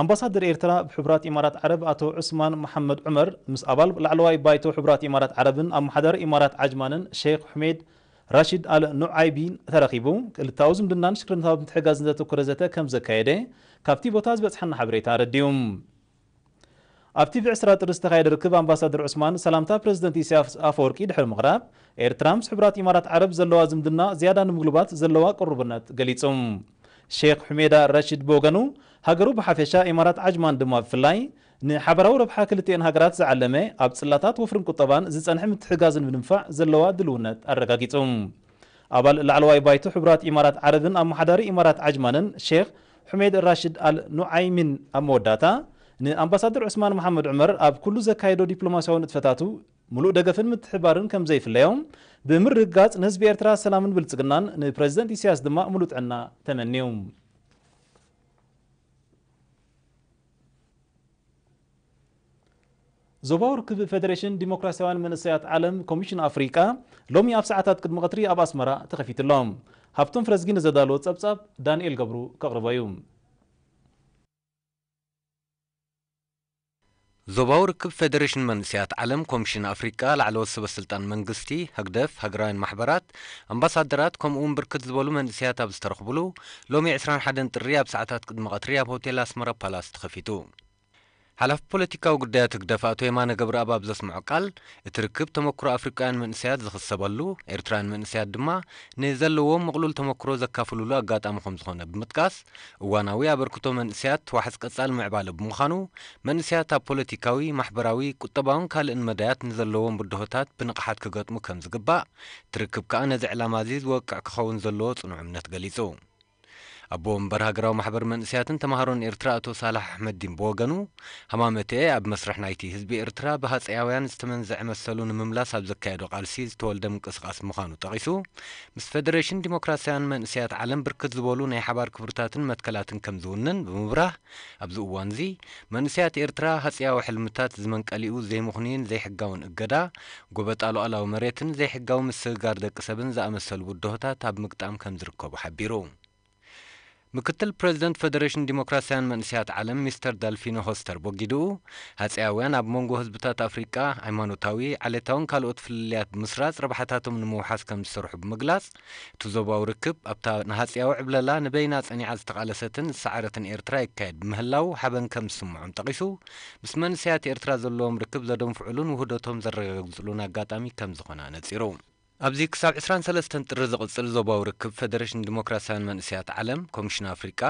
ኣምባሳደር ኤርትራ ብሕቡራት ኢማራት ዓረብ ኣቶ ዑስማን መሓመድ ዑመር ምስ ኣባል ላዕለዋይ ባይቶ ሕቡራት ኢማራት ዓረብን ኣብ ማሕደር ኢማራት ዓጅማንን ሼክ ሕሜድ ራሽድ ኣል ኑዓይቢን ተረኺቡ ክልታዊ ዝምድናን ሽክርነታዊ ምትሕጋዝ ዘተኮረ ዘተ ከም ዘካየደ ካብቲ ቦታ ዝበፅሐና ሓበሬታ ረድዩ ኣብቲ ብዕስራ ጥሪ ዝተካየደ ርክብ ኣምባሳደር ዑስማን ሰላምታ ፕረዚደንት ኢሳያስ ኣፈወርቂ ድሕሪ ምቕራብ ኤርትራ ምስ ሕቡራት ኢማራት ዓረብ ዘለዋ ዝምድና ዝያዳ ንምግልባት ዘለዋ ቅርብነት ገሊጹ ሼክ ሑሜዳ ረሽድ ቦገኑ ሃገሩ ብሓፈሻ ኢማራት ዓጅማን ድማ ብፍላይ ንሓበራዊ ረብሓ ክልቲኤን ሃገራት ዝዓለመ ኣብ ፅላታት ወፍርን ቁጠባን ዝፀንሐ ምትሕጋዝን ብምድንፋዕ ዘለዋ ድልውነት ኣረጋጊፁ ኣባል ላዕለዋይ ባይቱ ሕቡራት ኢማራት ዓረብን ኣመሓዳሪ ኢማራት ዓጅማንን ሼክ ሑሜድ ራሽድ አል ኑዓይሚን ኣብ መወዳእታ ንኣምባሳደር ዑስማን መሓመድ ዑመር ኣብ ኩሉ ዘካየዶ ዲፕሎማስያዊ ንጥፈታቱ ሙሉእ ደገፍን ምትሕባርን ከም ዘይፍለዮም ብምርጋፅ ንህዝቢ ኤርትራ ሰላምን ብልፅግናን ንፕረዚደንት ኢሳያስ ድማ ሙሉእ ጥዕና ተመኒዩ ዞባዊ ርክብ ፌደሬሽን ዲሞክራሲያውያን መንእሰያት ዓለም ኮሚሽን ኣፍሪቃ ሎሚ ኣብ ሰዓታት ቅድሚ ቀትሪ ኣብ ኣስመራ ተኸፊትሎም ሃብቶም ፍረዝጊ ንዘዳለዎ ጸብጻብ ዳንኤል ገብሩ ከቕርበ እዩ زباو ركب فدرشن من علم كومشن افريكا لعلو سب سلطان منغستي هكدف هجران محبرات امباسادرات كوم اون بركت زبولو من سيات ابسترخبلو لومي عسران حدن ترياب ساعتات قد مغاتريا بوتيل اسمرا بالاس تخفيتو ሓላፊ ፖለቲካዊ ጉዳያት ህግደፍ ኣቶ የማነ ገብረ ኣባብ ዘስምዖ ቃል እቲ ርክብ ተመክሮ ኣፍሪቃውያን መንእሰያት ዝኽሰበሉ ኤርትራን መንእሰያት ድማ ንዘለዎም ምቕሉል ተመክሮ ዘካፍልሉ ኣጋጣሚ ከም ዝኾነ ብምጥቃስ እዋናዊ ኣበርክቶ መንእሰያት ዋሕስ ቀጻል ምዕባለ ብምዃኑ መንእሰያት ኣብ ፖለቲካዊ ማሕበራዊ ቁጠባውን ካልእን መዳያት ንዘለዎም ብድሆታት ብንቕሓት ክገጥሙ ከም ዝግባእ እቲ ርክብ ከዓ ነዚ ዕላማ እዚ ዝወቅዕ ክኸውን ዘለዎ ጽኑዕ እምነት ገሊጹ ኣቦ ወንበር ሃገራዊ ማሕበር መንእስያትን ተምሃሮን ኤርትራ ኣቶ ሳላሕ ኣሕመዲን ብወገኑ ሃማመትአ ኣብ መስርሕ ናይቲ ህዝቢ ኤርትራ ብሃፀያውያን ዝተመንዝዐ መሰሉ ንምምላስ ኣብ ዘካየዶ ቃልሲ ዝተወልደ ምንቅስቃስ ምዃኑ ጠቒሱ ምስ ፌደሬሽን ዲሞክራስያን መንእስያት ዓለም ብርክት ዝበሉ ናይ ሓባር ክብርታትን መትከላትን ከም ዝውንን ብምብራህ ኣብዚ እዋን እዚ መንእስያት ኤርትራ ሃፀያዊ ሕልምታት ዝመንቀሊኡ ዘይምኹንን ዘይሕጋውን እገዳ ጎበጣ ሉዓላዊ መሬትን ዘይሕጋዊ ምስግጋር ደቂ ሰብን ዝኣመሰሉ ውድሆታት ኣብ ምግጣም ከም ዝርከቡ ሓቢሩ ምክትል ፕረዚደንት ፈደሬሽን ዲሞክራስያን መንእስያት ዓለም ሚስተር ዳልፊኖ ሆስተር በጊድኡ ሃፀያውያን ኣብ መንጎ ህዝብታት ኣፍሪቃ ሃይማኖታዊ ዓሌታውን ካልኦት ፍልልያት ብምስራፅ ረብሓታቶም ንምውሓስ ከም ዝሰርሑ ብምግላጽ እቲ ዞባዊ ርክብ ኣብታ ንሃፀያዊ ዕብለላ ንበይና ጸኒዓ ዝተቓለሰትን ዝሰዓረትን ኤርትራ ይካየድ ብምህላው ሓበን ከም ዝስምዖም ጠቒሱ ምስ መንእስያት ኤርትራ ዘለዎም ርክብ ዘደንፍዑሉን ውህደቶም ዘረጋግጽሉን ኣጋጣሚ ከም ዝኾነ ኣነጺሩ ኣብዚ ክሳብ 23 ጥሪ ዝቕፅል ዞባዊ ርክብ ፌደሬሽን ዲሞክራስያን መንእስያት ዓለም ኮሚሽን ኣፍሪቃ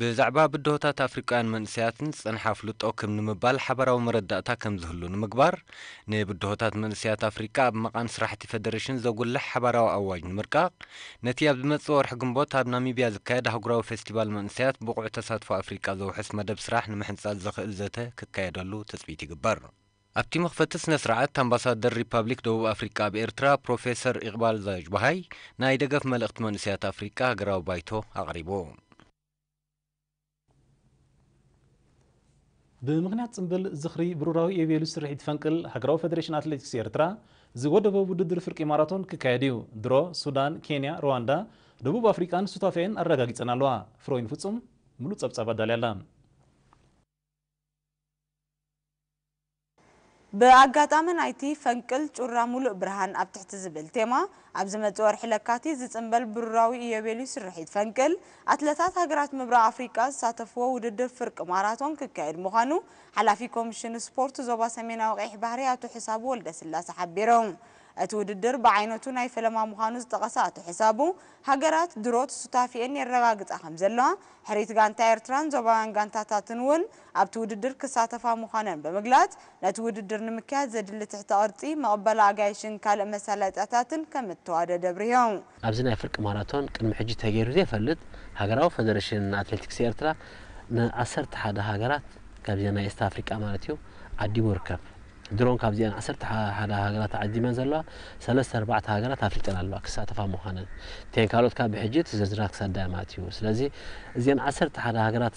ብዛዕባ ብድሆታት ኣፍሪቃውያን መንእስያትን ዝፀንሓ ፍልጦ ከም ንምባል ሓበራዊ መረዳእታ ከም ዝህሉ ንምግባር ንብድሆታት መንእስያት ኣፍሪቃ ኣብ መቓን ስራሕቲ ፌደሬሽን ዘጉልሕ ሓባራዊ ኣዋጅ ንምርቃቕ ነቲ ኣብ ዝመፅእ ወርሒ ግንቦት ኣብ ናሚብያ ዝካየድ ኣህጉራዊ ፌስቲቫል መንእስያት ብቑዕ ተሳትፎ ኣፍሪቃ ዘውሕስ መደብ ስራሕ ንምሕንፃል ዘኽእል ዘተ ክካየደሉ ተፅቢት ይግበር ኣብቲ መኽፈቲ ስነ ስርዓት ኣምባሳደር ሪፓብሊክ ደቡብ ኣፍሪቃ ኤርትራ ፕሮፌሰር ኢቕባል ባሃይ ናይ ደገፍ መልእኽቲ መንስያት ኣፍሪቃ ሃገራዊ ባይቶ ኣቕሪቡ ብምኽንያት ፅምብል ዝኽሪ ብሩራዊ ኤቤሉ ስርሒት ፈንቅል ሃገራዊ ፌደሬሽን ኣትሌቲክስ ኤርትራ ዝወደበ ውድድር ፍርቂ ማራቶን ክካየድ እዩ ድሮ ሱዳን ኬንያ ሩዋንዳ ደቡብ ኣፍሪቃን ሱታፌን ኣረጋጊፀን ኣለዋ ፍሮይን ፍጹም ሙሉእ ጸብጻብ ኣዳልያ ኣላ ብኣጋጣምን ናይቲ ፈንቅል ጩራ ሙሉእ ብርሃን ኣብ ትሕቲ ዝብል ቴማ ኣብ ዝመፅእ ወርሒ ለካቲት ዝፅምበል ብሩራዊ ኢዮቤልዩ ስርሒት ፈንቅል ኣትለታት ሃገራት ምብራቕ ኣፍሪቃ ዝሳተፍዎ ውድድር ፍርቂ ማራቶን ክካየድ ምዃኑ ሓላፊ ኮሚሽን ስፖርት ዞባ ሰሜናዊ ቀይሕ ባህሪ ኣቶ ሒሳቡ ወልደስላሴ ሓቢሮም أتو ددر بعينتو ناي فلما مخانوز تقساتو حسابو هاقرات دروت ستافيين يرغاقت أخم زلوا حريت غان تايرتران زوبان غان تاتاتنون أبتو ددر كساتفا مخانان بمقلات لاتو ددر نمكات زد اللي تحت أرطي مقبل عقايشن كال مسالة أتاتن كمتو عدد بريهو أبزنا يفرق ماراتون كن محجي تاقيرو دي فلد هاقراو فدرشن أتلتكسي أرترا نأسر تحادة هاقرات كابزينا إستافريك أمارتيو عدي مركب درون كابزيان عصرت حدا هاجرات عدي من زلوا سلسة أربعة هاجرات أفريقيا على الوقت ساتفا مهانا تين كارو تكاب حجيت زرزرك سد ماتيو سلزي زين عصرت حدا هاجرات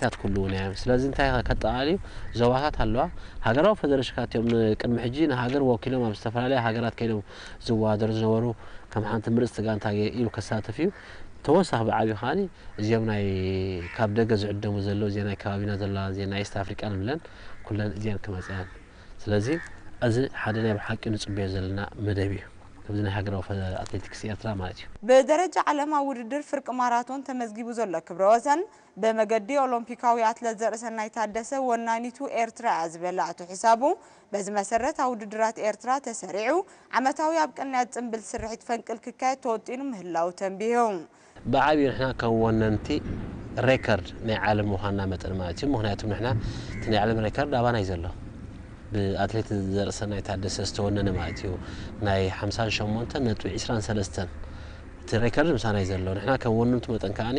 ثلاثة كلون يعني سلزي انتهى كت عالي زواهات هلوا هاجر أو كات يوم كان محجين هاجر وكيلو ما بستفر عليه هاجرات كيلو زوادر زورو كم حانت مرست كان تاجي يلو كسات فيو توسح بعبي خاني زيمنا كاب دجاج عدم زلوا زينا كابينا زلوا زينا إست أفريقيا نبلن كلنا زين كم ስለዚ እዚ ሓደ ናይ ብሓቂ ንፅበዮ ዘለና መደብ እዩ ከምዚ ናይ ሃገራዊ ፌደራል ኣትሌቲክስ ኤርትራ ማለት እዩ ብደረጃ ዓለማዊ ውድድር ፍርቂ ማራቶን ተመዝጊቡ ዘሎ ክብረ ወሰን ብመገዲ ኦሎምፒካዊ ኣትሌት ዘርእሰናይ ታደሰ ወናኒቱ ኤርትራ እያ ዝበላ ኣቶ ሒሳቡ በዚ መሰረት ኣብ ውድድራት ኤርትራ ተሰሪዑ ዓመታዊ ኣብ ቅንያ ፅምብል ስርሒት ፈንቅል ክካየድ ተወጢኑ ምህላው ተንቢሁ ብዓብዪ ንሕና ከም ወነንቲ ሬከርድ ናይ ዓለም ምዃንና መጠን ማለት እዩ ምክንያቱም ንሕና እቲ ናይ ዓለም ሬከርድ ኣባና እዩ ዘሎ ብኣትሌት ዘርእሰ ናይ ታደሰ ዝተወነነ ማለት እዩ ናይ 58 ነጥቢ 23 እቲ ሬከርድ ምሳናይ ዘሎ ንሕና ከም ወንምቲ መጠን ከዓኒ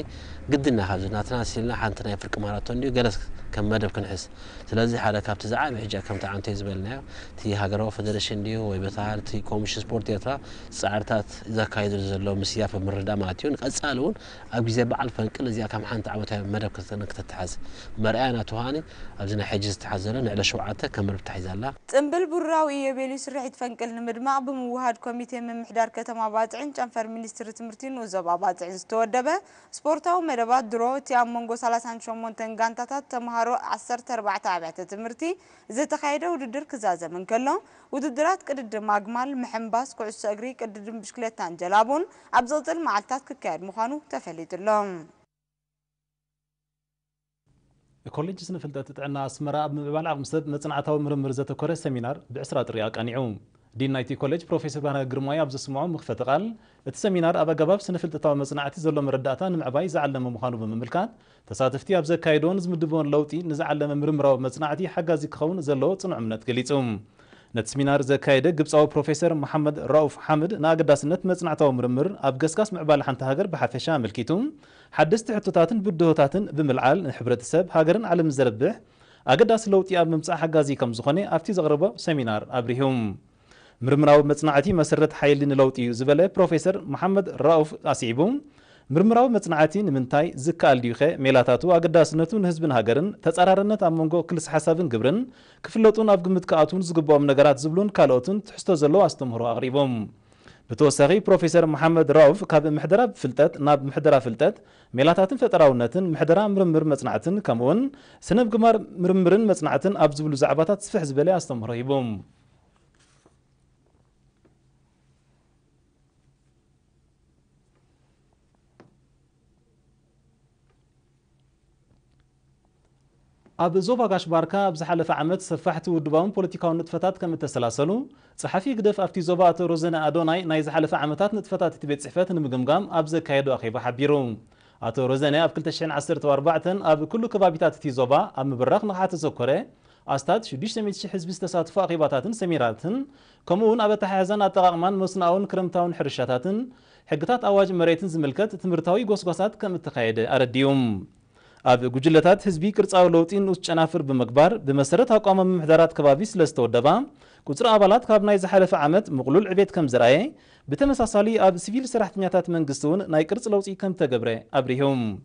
ግድና ካብዚ ናትና ሲልና ሓንቲ ናይ ፍርቂ ማራቶን ድዩ ገለስ كم مدب كنحس سلازي حدا كاب تزعاب حجا كم تعانتي زبلنا تي هاجرو فدرشن ديو وي بتاهر تي كومش سبورت يترا سعرتات اذا كايدر زلو مسياف مردا ماتيون قصالون ابي زي بعل فنقل زي كم حانت عوت مدب كنك تتحز مرانا توهاني ابزنا حجز تحزلن على شوعته كم رب تحزلا تنبل براوي يبيلي سرحت فنقل نمدمع بموهاد كوميتي من محدار كتم باطعين كانفر منستر تمرتين وزبا باطعين ستودبه سبورتاو ተምሃሮ 14 ኣብያተ ትምህርቲ ዝተኻየደ ውድድር ክዛዘምን ከሎ ውድድራት ቅድድም ኣግማል፣ ምሕምባስ፣ ኩዕሶ እግሪ፣ ቅድድም ብሽክሌታን ጀላቡን ኣብ ዘቕፅል መዓልትታት ክካየድ ምዃኑ ተፈሊጡሎ ኮሌጅ ስነ ፍልጠት ጥዕና ኣስመራ ኣብ ምዕባል ኣብ መፅናዕታዊ ምርምር ዘተኮረ ሰሚናር ብ20 ጥሪ ኣቃኒዑ ዲን ናይቲ ኮሌጅ ፕሮፌሰር ብርሃነ ግርማይ ኣብ ዘስምዖም ምክፈት ቃል እቲ ሰሚናር ኣብ ኣገባብ ስነ ፍልጠታዊ መፅናዕቲ ዘሎ መረዳእታ ንምዕባይ ዝዓለመ ምዃኑ ብምምልካት ተሳትፍቲ ኣብ ዘካይዶን ዝምድቦን ለውጢ ንዝዓለመ ምርምራዊ መፅናዕቲ ሓጋዚ ክኸውን ዘለዎ ፅኑዕ እምነት ገሊፁ ነቲ ሰሚናር ዘካየደ ግብፃዊ ፕሮፌሰር መሓመድ ራኡፍ ሓምድ ንኣገዳስነት መፅናዕታዊ ምርምር ኣብ ገስጋስ ምዕባለ ሓንቲ ሃገር ብሓፈሻ ኣመልኪቱ ሓደስቲ ሕቶታትን ብድሆታትን ብምልዓል ንሕብረተሰብ ሃገርን ዓለም ዘረብሕ ኣገዳሲ ለውጢ ኣብ ምምፃእ ሓጋዚ ከም ዝኾነ ኣብቲ ዘቕረቦ ሰሚናር ኣብሪሁ ምርምራዊ መፅናዕቲ መሰረት ሓይሊ ንለውጢ እዩ ዝበለ ፕሮፌሰር መሓመድ ራኡፍ ኣስዒቡ ምርምራዊ መፅናዕቲ ንምንታይ ዝከኣል ድዩ ኸ ሜላታቱ ኣገዳስነቱ ንህዝብን ሃገርን ተፃራርነት ኣብ መንጎ ክልሲ ሓሳብን ግብርን ክፍለጡን ኣብ ግምት ክኣትውን ዝግብኦም ነገራት ዝብሉን ካልኦትን ትሕዝቶ ዘለዎ ኣስተምህሮ ኣቕሪቦም ብተወሳኺ ፕሮፌሰር መሓመድ ራኡፍ ካብ ምሕደራ ፍልጠት ናብ ምሕደራ ፍልጠት ሜላታትን ፈጠራውነትን ምሕደራ ምርምር መፅናዕትን ከምኡውን ስነ ምግባር ምርምርን መፅናዕትን ኣብ ዝብሉ ዛዕባታት ስፍሕ ዝበለ ኣስተምህሮ ሂቦም ኣብ ዞባ ጋሽ ባርካ ብዝሓለፈ ዓመት ሰፋሕቲ ውድባውን ፖለቲካውን ንጥፈታት ከም እተሰላሰሉ ፀሓፊ ግደፍ ኣብቲ ዞባ ኣቶ ሮዘነ ኣዶናይ ናይ ዝሓለፈ ዓመታት ንጥፈታት እቲ ቤት ፅሕፈት ንምግምጋም ኣብ ዘካየዱ ኣኼባ ሓቢሩ ኣቶ ሮዘነ ኣብ 214 ኣብ ኩሉ ከባቢታት እቲ ዞባ ኣብ ምብራኽ ንቕሓተ ዘኮረ ኣስታት 6000 ህዝቢ ዝተሳትፉ ኣኼባታትን ሰሚራትን ከምኡውን ኣብ ኣተሓያዛን ኣጠቃቕማን መስናውን ክረምታውን ሕርሻታትን ሕግታት ኣዋጅ መሬትን ዝምልከት ትምህርታዊ ጎስጓሳት ከም እተካየደ ኣረዲዩ اب گجلتات حزبی کرصاو لوطین اوس چنافر بمگبار بمسرت اقوام محدارات کبابی سلستو دبا کوتر ابالات کاب نای زحلف عمت مغلول عبیت کم زرای بتمساسالی اب سیویل سرحتنیاتات منگستون نای قرص لوطی کم تگبره ابریهم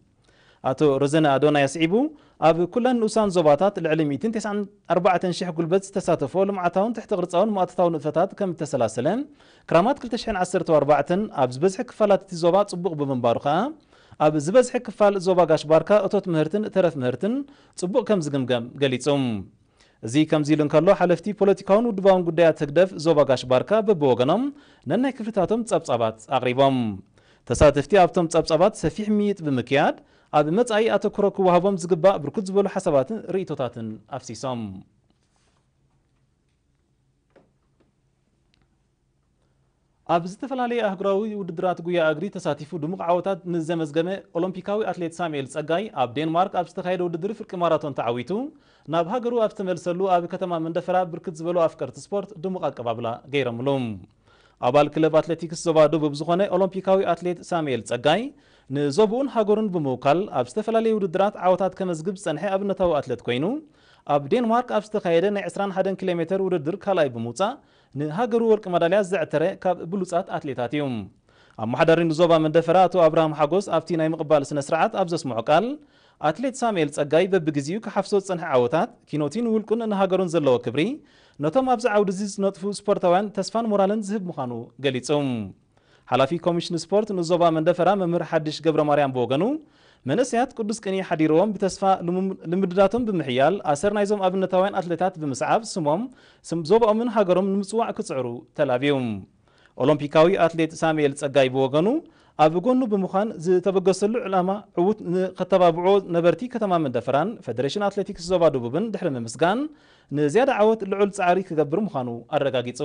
اتو رزن ادونا یسعبو اب کلن اوسان زوباتات العلمی تن تسع اربعة شح قلبت تساتفو لمعتاون تحت قرصاون مواتتاون فتات كم تسلاسلن كرامات كل تشحن عسرت واربعة اب زبزح كفالات تزوبات صبوق بمنبارخه ኣብ ዝበዝሐ ክፋል ዞባ ጋሽባርካ እቶት ምህርትን ተረፍ ምህርትን ፅቡቅ ከም ዝግምገም ገሊፆም እዚ ከምዚ ኢሉ እንከሎ ሓለፍቲ ፖለቲካውን ውድባውን ጉዳያት ህግደፍ ዞባ ጋሽባርካ በብወገኖም ነናይ ክፍልታቶም ጸብጻባት ኣቕሪቦም ተሳተፍቲ ኣብቶም ጸብጻባት ሰፊሕ ምይጥ ብምክያድ ኣብ መጻኢ ኣተኩሮ ክወሃቦም ዝግባእ ብርክት ዝበሉ ሓሳባትን ርእቶታትን ኣፍሲሶም ኣብ ዝተፈላለየ ኣህጉራዊ ውድድራት ጉያ እግሪ ተሳቲፉ ድሙቕ ዓወታት ንዘመዝገመ ኦሎምፒካዊ ኣትሌት ሳሙኤል ፀጋይ ኣብ ዴንማርክ ኣብ ዝተካየደ ውድድር ፍርቂ ማራቶን ተዓዊቱ ናብ ሃገሩ ኣብ ዝተመልሰሉ ኣብ ከተማ መንደፈራ ብርክት ዝበሉ ኣፍቀርቲ ስፖርት ድሙቕ ኣቀባብላ ገይሮምሎም ኣባል ክለብ ኣትሌቲክስ ዞባ ደቡብ ዝኾነ ኦሎምፒካዊ ኣትሌት ሳሙኤል ፀጋይ ንዞብኡን ሃገሩን ብምውካል ኣብ ዝተፈላለየ ውድድራት ዓወታት ከመዝግብ ዝፀንሐ ኣብነታዊ ኣትሌት ኮይኑ ኣብ ዴንማርክ ኣብ ዝተኻየደ ናይ 21 ኪሎ ሜትር ውድድር ካልኣይ ብምውፃእ ንሃገሩ ወርቂ መዳልያ ዘዕተረ ካብ ብሉፃት ኣትሌታት እዩ ኣመሓዳሪ ንዞባ መደፈራ ኣቶ ኣብርሃም ሓጎስ ኣብቲ ናይ ምቕባል ስነ ስርዓት ኣብ ዘስምዖ ቃል ኣትሌት ሳሙኤል ጸጋይ በብግዚኡ ክሓፍሶ ዝፀንሐ ዓወታት ኪኖቲን ውልቁን ንሃገሩን ዘለዎ ክብሪ ነቶም ኣብዚ ዓውዲ እዚ ዝነጥፉ ስፖርታውያን ተስፋን ሞራልን ዝህብ ምዃኑ ገሊጹ ሓላፊ ኮሚሽን ስፖርት ንዞባ መንደፈራ መምህር ሓድሽ ገብረ ማርያም ብወገኑ መንእስያት ቅዱስ ቅኔ ሓዲሮዎም ብተስፋ ልምድዳቶም ብምሕያል ኣሰር ናይዞም ኣብነታውያን ኣትሌታት ብምስዓብ ስሞም ዞብኦምን ሃገሮም ንምፅዋዕ ክፅዕሩ ተላብዩ ኦሎምፒካዊ ኣትሌት ሳሙኤል ፀጋይ ብወገኑ ኣብ ጎኑ ብምዃን ዝተበገሰሉ ዕላማ ዕዉት ከተባብዖ ነበርቲ ከተማ መንደፈራን ፌደሬሽን ኣትሌቲክስ ዞባ ደቡብን ድሕሪ ምምስጋን ንዝያዳ ዓወት ልዑል ፃዕሪ ክገብር ምዃኑ ኣረጋጊፁ